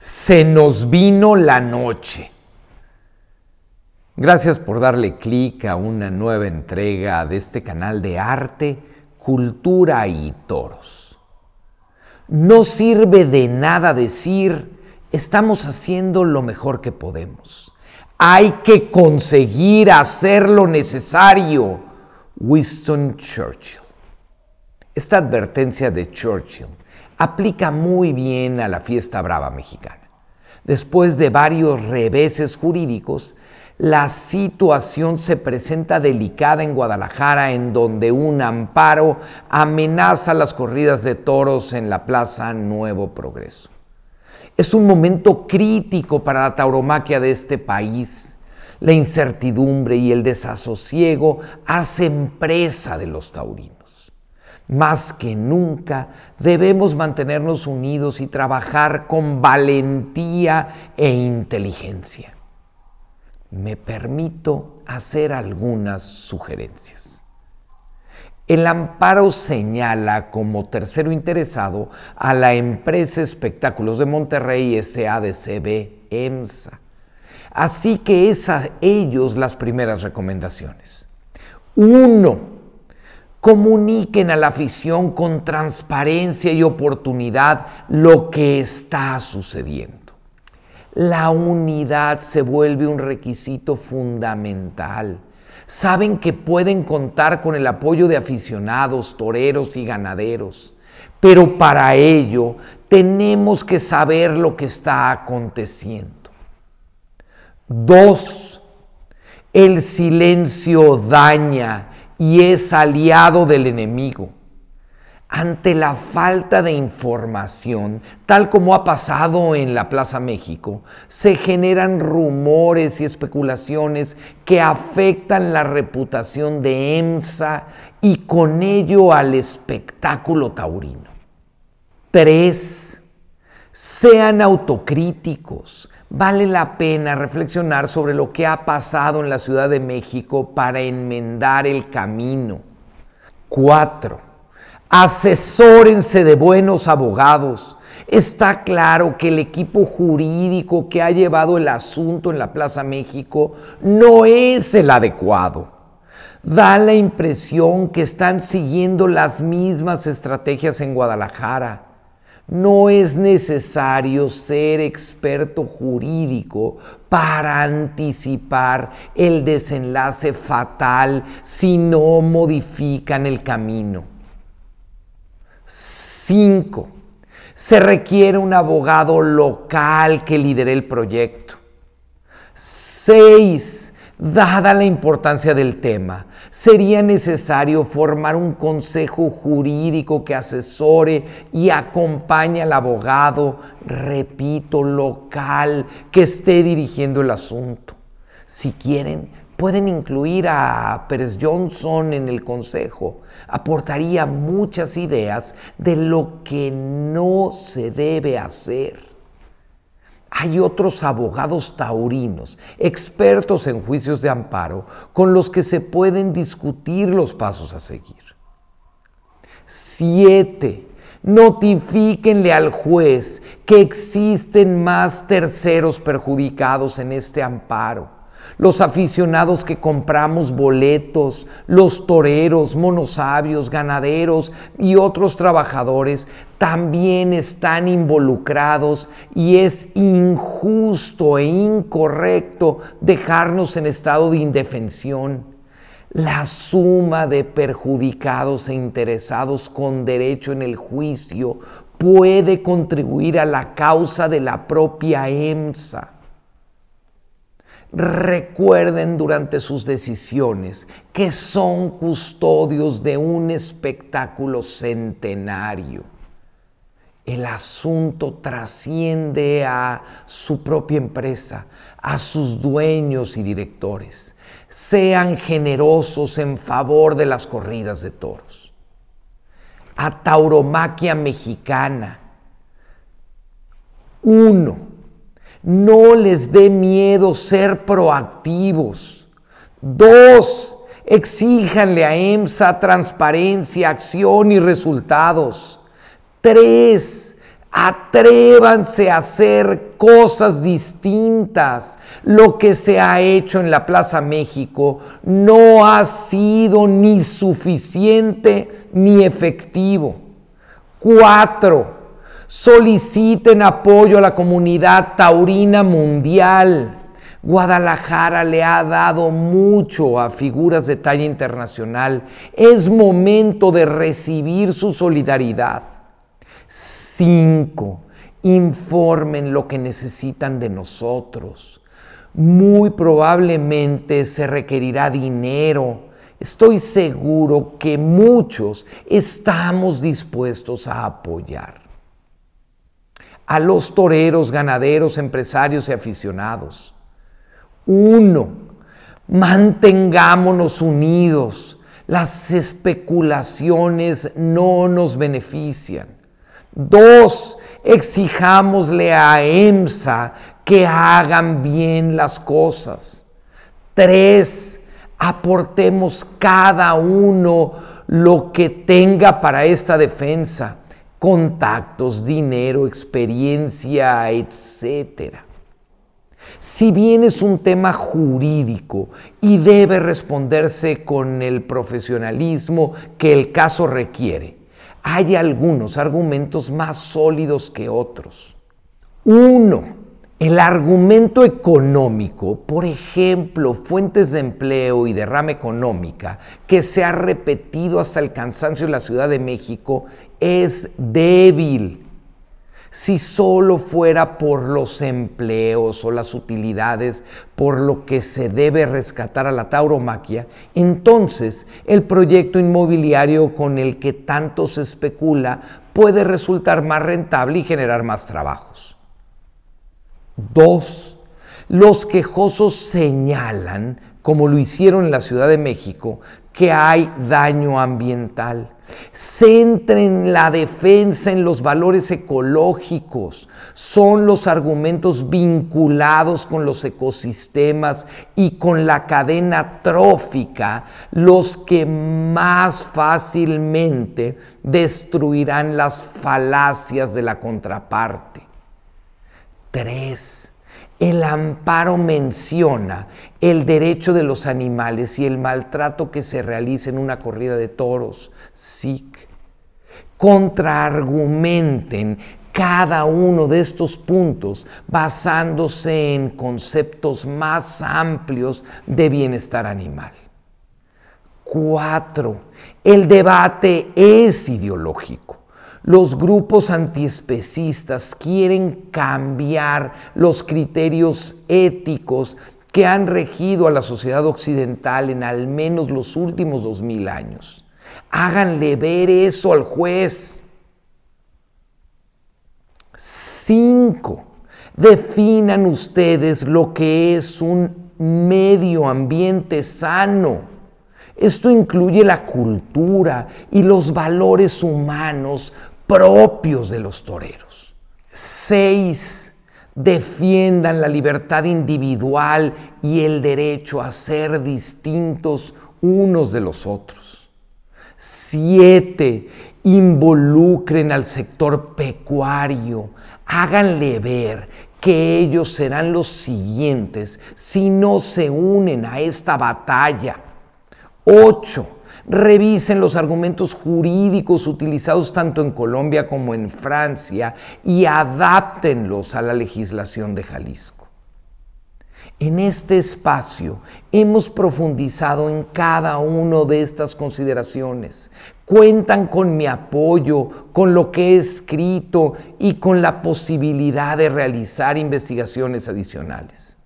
se nos vino la noche. Gracias por darle clic a una nueva entrega de este canal de arte, cultura y toros. No sirve de nada decir, estamos haciendo lo mejor que podemos. Hay que conseguir hacer lo necesario. Winston Churchill. Esta advertencia de Churchill aplica muy bien a la fiesta brava mexicana. Después de varios reveses jurídicos, la situación se presenta delicada en Guadalajara, en donde un amparo amenaza las corridas de toros en la Plaza Nuevo Progreso. Es un momento crítico para la tauromaquia de este país. La incertidumbre y el desasosiego hacen presa de los taurinos. Más que nunca debemos mantenernos unidos y trabajar con valentía e inteligencia. Me permito hacer algunas sugerencias. El amparo señala como tercero interesado a la empresa Espectáculos de Monterrey SADCB EMSA. Así que es a ellos las primeras recomendaciones. Uno, Comuniquen a la afición con transparencia y oportunidad lo que está sucediendo. La unidad se vuelve un requisito fundamental. Saben que pueden contar con el apoyo de aficionados, toreros y ganaderos. Pero para ello tenemos que saber lo que está aconteciendo. Dos, el silencio daña y es aliado del enemigo. Ante la falta de información, tal como ha pasado en la Plaza México, se generan rumores y especulaciones que afectan la reputación de EMSA y con ello al espectáculo taurino. 3. Sean autocríticos, Vale la pena reflexionar sobre lo que ha pasado en la Ciudad de México para enmendar el camino. 4. Asesórense de buenos abogados. Está claro que el equipo jurídico que ha llevado el asunto en la Plaza México no es el adecuado da la impresión que están siguiendo las mismas estrategias en Guadalajara. No es necesario ser experto jurídico para anticipar el desenlace fatal si no modifican el camino. 5. Se requiere un abogado local que lidere el proyecto. 6 Dada la importancia del tema, sería necesario formar un consejo jurídico que asesore y acompañe al abogado, repito, local, que esté dirigiendo el asunto. Si quieren, pueden incluir a Pérez Johnson en el consejo. Aportaría muchas ideas de lo que no se debe hacer hay otros abogados taurinos, expertos en juicios de amparo, con los que se pueden discutir los pasos a seguir. Siete, Notifíquenle al juez que existen más terceros perjudicados en este amparo los aficionados que compramos boletos, los toreros, monosabios, ganaderos y otros trabajadores también están involucrados y es injusto e incorrecto dejarnos en estado de indefensión. La suma de perjudicados e interesados con derecho en el juicio puede contribuir a la causa de la propia EMSA Recuerden durante sus decisiones que son custodios de un espectáculo centenario. El asunto trasciende a su propia empresa, a sus dueños y directores. Sean generosos en favor de las corridas de toros. A tauromaquia mexicana. Uno no les dé miedo ser proactivos. Dos, exíjanle a EMSA transparencia, acción y resultados. Tres, atrévanse a hacer cosas distintas. Lo que se ha hecho en la Plaza México no ha sido ni suficiente ni efectivo. Cuatro, Soliciten apoyo a la comunidad taurina mundial. Guadalajara le ha dado mucho a figuras de talla internacional. Es momento de recibir su solidaridad. 5. Informen lo que necesitan de nosotros. Muy probablemente se requerirá dinero. Estoy seguro que muchos estamos dispuestos a apoyar a los toreros, ganaderos, empresarios y aficionados. Uno, mantengámonos unidos. Las especulaciones no nos benefician. Dos, exijámosle a EMSA que hagan bien las cosas. Tres, aportemos cada uno lo que tenga para esta defensa contactos, dinero, experiencia, etcétera. Si bien es un tema jurídico y debe responderse con el profesionalismo que el caso requiere, hay algunos argumentos más sólidos que otros. Uno, el argumento económico, por ejemplo, fuentes de empleo y derrama económica, que se ha repetido hasta el cansancio en la Ciudad de México, es débil. Si solo fuera por los empleos o las utilidades, por lo que se debe rescatar a la tauromaquia, entonces el proyecto inmobiliario con el que tanto se especula puede resultar más rentable y generar más trabajo. Dos, los quejosos señalan, como lo hicieron en la Ciudad de México, que hay daño ambiental. Centren la defensa en los valores ecológicos. Son los argumentos vinculados con los ecosistemas y con la cadena trófica los que más fácilmente destruirán las falacias de la contraparte. 3. El amparo menciona el derecho de los animales y el maltrato que se realiza en una corrida de toros. SIC. Contraargumenten cada uno de estos puntos basándose en conceptos más amplios de bienestar animal. 4. El debate es ideológico. Los grupos antiespecistas quieren cambiar los criterios éticos que han regido a la sociedad occidental en al menos los últimos dos mil años. Háganle ver eso al juez. Cinco, definan ustedes lo que es un medio ambiente sano. Esto incluye la cultura y los valores humanos propios de los toreros. Seis, defiendan la libertad individual y el derecho a ser distintos unos de los otros. Siete, involucren al sector pecuario, háganle ver que ellos serán los siguientes si no se unen a esta batalla. Ocho, Revisen los argumentos jurídicos utilizados tanto en Colombia como en Francia y adáptenlos a la legislación de Jalisco. En este espacio hemos profundizado en cada una de estas consideraciones. Cuentan con mi apoyo, con lo que he escrito y con la posibilidad de realizar investigaciones adicionales.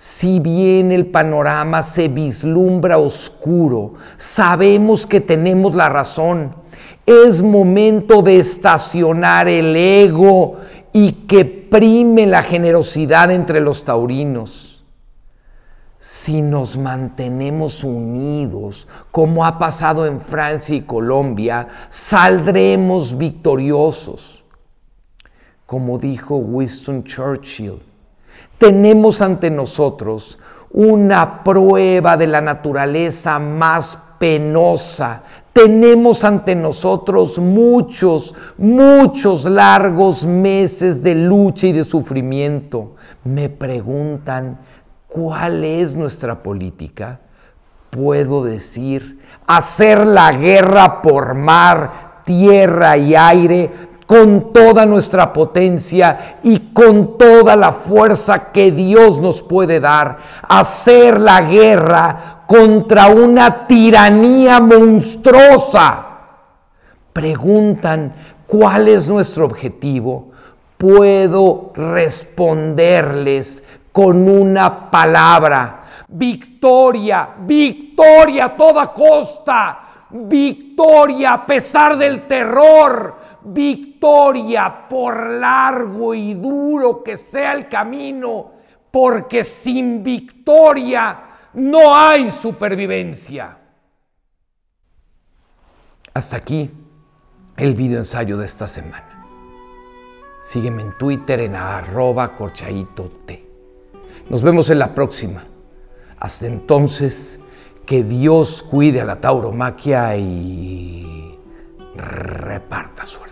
Si bien el panorama se vislumbra oscuro, sabemos que tenemos la razón. Es momento de estacionar el ego y que prime la generosidad entre los taurinos. Si nos mantenemos unidos, como ha pasado en Francia y Colombia, saldremos victoriosos. Como dijo Winston Churchill, tenemos ante nosotros una prueba de la naturaleza más penosa. Tenemos ante nosotros muchos, muchos largos meses de lucha y de sufrimiento. Me preguntan, ¿cuál es nuestra política? Puedo decir, hacer la guerra por mar, tierra y aire con toda nuestra potencia y con toda la fuerza que Dios nos puede dar, hacer la guerra contra una tiranía monstruosa. Preguntan, ¿cuál es nuestro objetivo? Puedo responderles con una palabra. Victoria, victoria a toda costa, victoria a pesar del terror, victoria, por largo y duro que sea el camino, porque sin victoria no hay supervivencia. Hasta aquí el video ensayo de esta semana. Sígueme en Twitter en arroba t. Nos vemos en la próxima. Hasta entonces, que Dios cuide a la tauromaquia y reparta suerte.